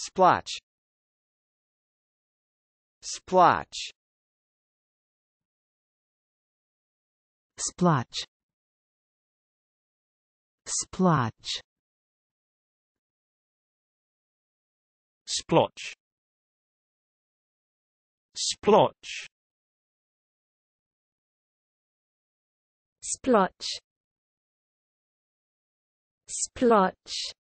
Splotch Splotch Splotch Splotch Splotch Splotch Splotch Splotch